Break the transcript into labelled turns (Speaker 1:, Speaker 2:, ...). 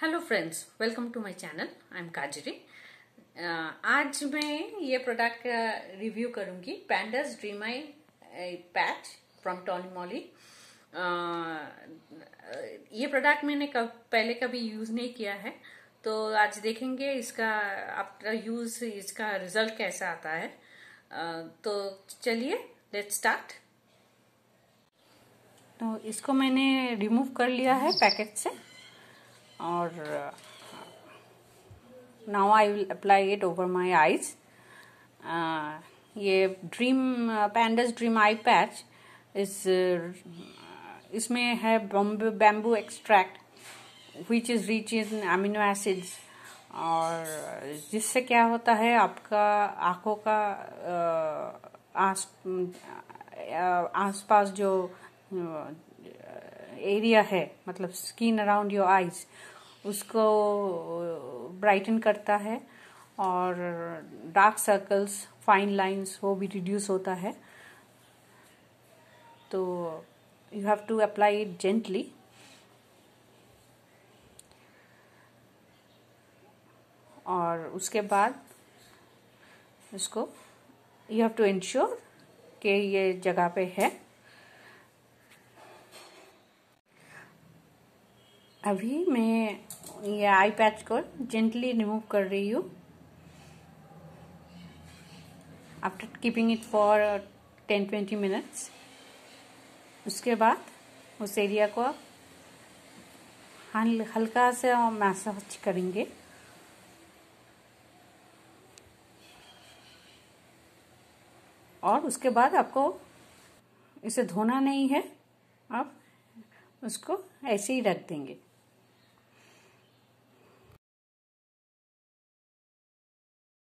Speaker 1: hello friends welcome to my channel I am Kajri आज मैं ये प्रोडक्ट का रिव्यू करूंगी panda's dream eye patch from Tony Moly ये प्रोडक्ट मैंने कब पहले कभी यूज़ नहीं किया है तो आज देखेंगे इसका आपका यूज़ इसका रिजल्ट कैसा आता है uh, तो चलिए लेट स्टार्ट तो इसको मैंने रिमूव कर लिया है पैकेट से और now I will apply it over my eyes ये dream panda's dream eye patch is इसमें है bamboo bamboo extract which is rich in amino acids और जिससे क्या होता है आपका आँखों का uh, आस uh, आसपास जो uh, एरिया है मतलब स्किन अराउंड योर आइज उसको ब्राइटन uh, करता है और डार्क सर्कल्स फाइन लाइंस वो भी रिड्यूस होता है तो you have to apply it gently और उसके बाद इसको यू हैव टू इंश्योर कि ये जगह पे है अभी मैं ये आई पैच को जेंटली रिमूव कर रही हूँ after keeping it for ten twenty minutes उसके बाद उस एरिया को आप हल्का से मैसेज करेंगे और उसके बाद आपको इसे धोना नहीं है आप उसको ऐसे ही रख देंगे